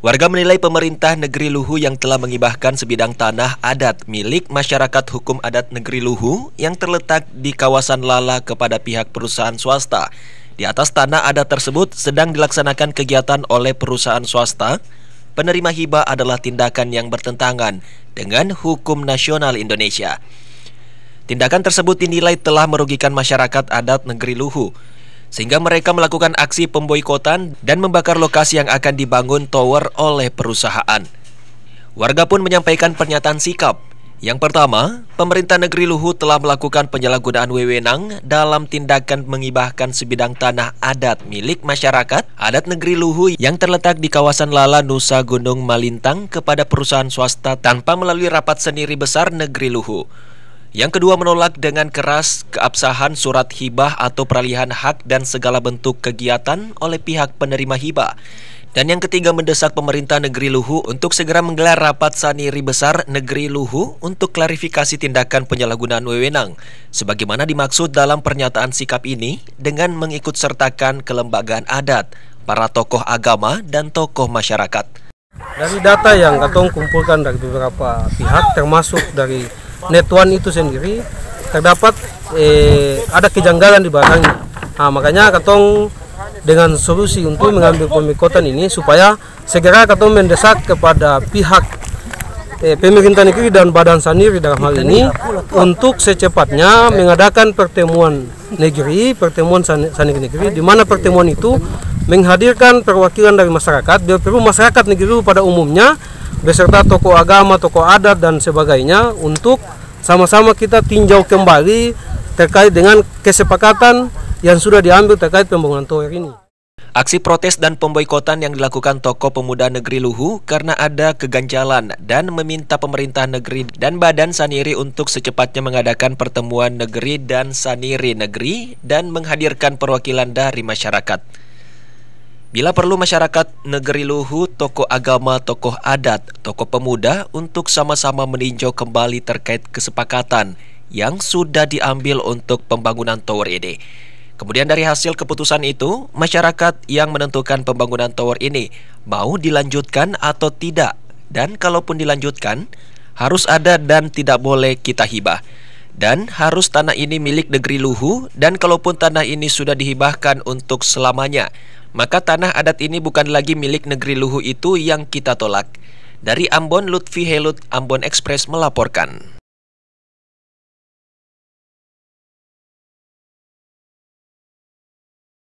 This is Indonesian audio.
Warga menilai pemerintah negeri Luhu yang telah mengibahkan sebidang tanah adat milik masyarakat hukum adat negeri Luhu yang terletak di kawasan Lala kepada pihak perusahaan swasta. Di atas tanah adat tersebut sedang dilaksanakan kegiatan oleh perusahaan swasta. Penerima hibah adalah tindakan yang bertentangan dengan hukum nasional Indonesia. Tindakan tersebut dinilai telah merugikan masyarakat adat negeri Luhu sehingga mereka melakukan aksi pemboikotan dan membakar lokasi yang akan dibangun tower oleh perusahaan. Warga pun menyampaikan pernyataan sikap. Yang pertama, pemerintah negeri Luhut telah melakukan penyalahgunaan wewenang dalam tindakan mengibahkan sebidang tanah adat milik masyarakat adat negeri Luhu yang terletak di kawasan Lala Nusa Gunung Malintang kepada perusahaan swasta tanpa melalui rapat sendiri besar negeri Luhu. Yang kedua menolak dengan keras keabsahan surat hibah atau peralihan hak dan segala bentuk kegiatan oleh pihak penerima hibah. Dan yang ketiga mendesak pemerintah negeri Luhu untuk segera menggelar rapat saniri besar negeri Luhu untuk klarifikasi tindakan penyalahgunaan wewenang sebagaimana dimaksud dalam pernyataan sikap ini dengan mengikutsertakan kelembagaan adat, para tokoh agama dan tokoh masyarakat. Dari data yang katong kumpulkan dari beberapa pihak termasuk dari net one itu sendiri terdapat eh, ada kejanggalan di barangnya. Nah, makanya katong dengan solusi untuk mengambil pemikotan ini supaya segera katong mendesak kepada pihak eh, pemerintah negeri dan badan sendiri dalam hal ini untuk secepatnya mengadakan pertemuan negeri, pertemuan sanik negeri di mana pertemuan itu menghadirkan perwakilan dari masyarakat, biar perlu masyarakat negeri pada umumnya beserta tokoh agama, tokoh adat dan sebagainya untuk sama-sama kita tinjau kembali terkait dengan kesepakatan yang sudah diambil terkait pembangunan tower ini. Aksi protes dan pemboikotan yang dilakukan tokoh pemuda negeri Luhu karena ada keganjalan dan meminta pemerintah negeri dan badan saniri untuk secepatnya mengadakan pertemuan negeri dan saniri negeri dan menghadirkan perwakilan dari masyarakat. Bila perlu masyarakat negeri Luhu, tokoh agama, tokoh adat, tokoh pemuda untuk sama-sama meninjau kembali terkait kesepakatan yang sudah diambil untuk pembangunan tower ini. Kemudian dari hasil keputusan itu, masyarakat yang menentukan pembangunan tower ini mau dilanjutkan atau tidak. Dan kalaupun dilanjutkan, harus ada dan tidak boleh kita hibah dan harus tanah ini milik negeri Luhu dan kalaupun tanah ini sudah dihibahkan untuk selamanya maka tanah adat ini bukan lagi milik negeri Luhu itu yang kita tolak. Dari Ambon, Lutfi Helut, Ambon Express melaporkan.